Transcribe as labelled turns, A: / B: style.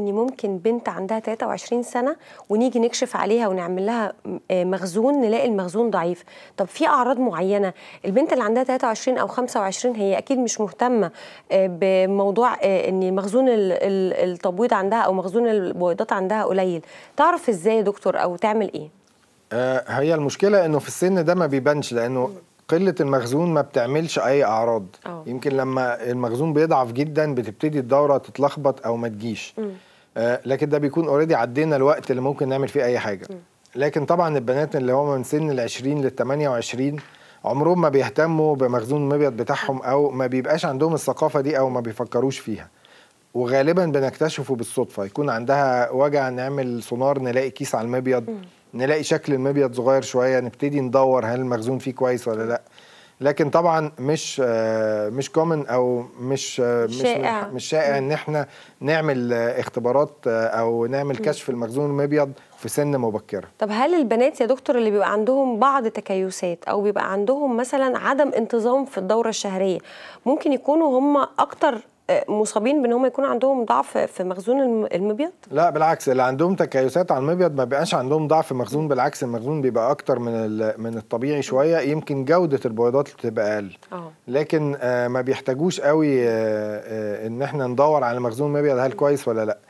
A: ان ممكن بنت عندها 23 سنه ونيجي نكشف عليها ونعمل لها آه، مخزون نلاقي المخزون ضعيف طب في اعراض معينه البنت اللي عندها 23 او 25 هي اكيد مش مهتمه آه، بموضوع آه، ان مخزون التبويض عندها او مخزون البويضات عندها قليل تعرف ازاي يا دكتور او تعمل ايه
B: هي المشكله انه في السن ده ما بيبانش لانه قله المخزون ما بتعملش اي اعراض أوه. يمكن لما المخزون بيضعف جدا بتبتدي الدوره تتلخبط او ما تجيش آه لكن ده بيكون اوريدي عدينا الوقت اللي ممكن نعمل فيه اي حاجه م. لكن طبعا البنات اللي هم من سن العشرين 20 وعشرين 28 عمرهم ما بيهتموا بمخزون المبيض بتاعهم او ما بيبقاش عندهم الثقافه دي او ما بيفكروش فيها وغالبا بنكتشفه بالصدفه يكون عندها وجع نعمل سونار نلاقي كيس على المبيض م. نلاقي شكل المبيض صغير شويه نبتدي ندور هل المخزون فيه كويس ولا لا لكن طبعا مش آه، مش كومن او آه، مش شائع. مش مش شائع ان احنا نعمل آه، اختبارات او نعمل كشف المخزون المبيض في سن مبكره
A: طب هل البنات يا دكتور اللي بيبقى عندهم بعض تكيسات او بيبقى عندهم مثلا عدم انتظام في الدوره الشهريه ممكن يكونوا هم اكتر مصابين بان هم يكون عندهم ضعف في مخزون المبيض؟
B: لا بالعكس اللي عندهم تكيسات على المبيض ما بيبقاش عندهم ضعف مخزون بالعكس المخزون بيبقى اكتر من من الطبيعي شويه يمكن جوده البويضات بتبقى اقل آه. لكن آه، ما بيحتاجوش قوي آه، ان احنا ندور على مخزون مبيض هل كويس ولا لا